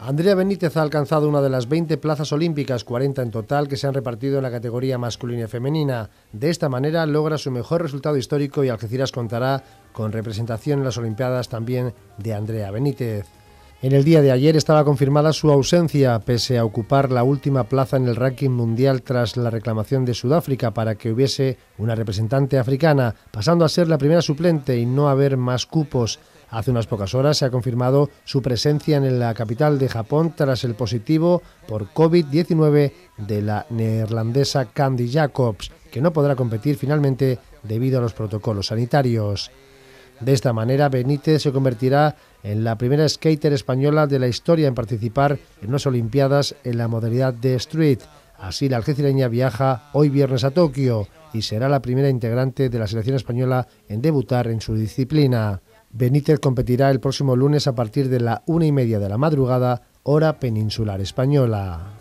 Andrea Benítez ha alcanzado una de las 20 plazas olímpicas, 40 en total, que se han repartido en la categoría masculina y femenina. De esta manera logra su mejor resultado histórico y Algeciras contará con representación en las Olimpiadas también de Andrea Benítez. En el día de ayer estaba confirmada su ausencia, pese a ocupar la última plaza en el ranking mundial tras la reclamación de Sudáfrica para que hubiese una representante africana, pasando a ser la primera suplente y no haber más cupos. Hace unas pocas horas se ha confirmado su presencia en la capital de Japón tras el positivo por COVID-19 de la neerlandesa Candy Jacobs, que no podrá competir finalmente debido a los protocolos sanitarios. De esta manera, Benítez se convertirá en la primera skater española de la historia en participar en unas Olimpiadas en la modalidad de street. Así, la algecireña viaja hoy viernes a Tokio y será la primera integrante de la selección española en debutar en su disciplina. Benítez competirá el próximo lunes a partir de la una y media de la madrugada, hora peninsular española.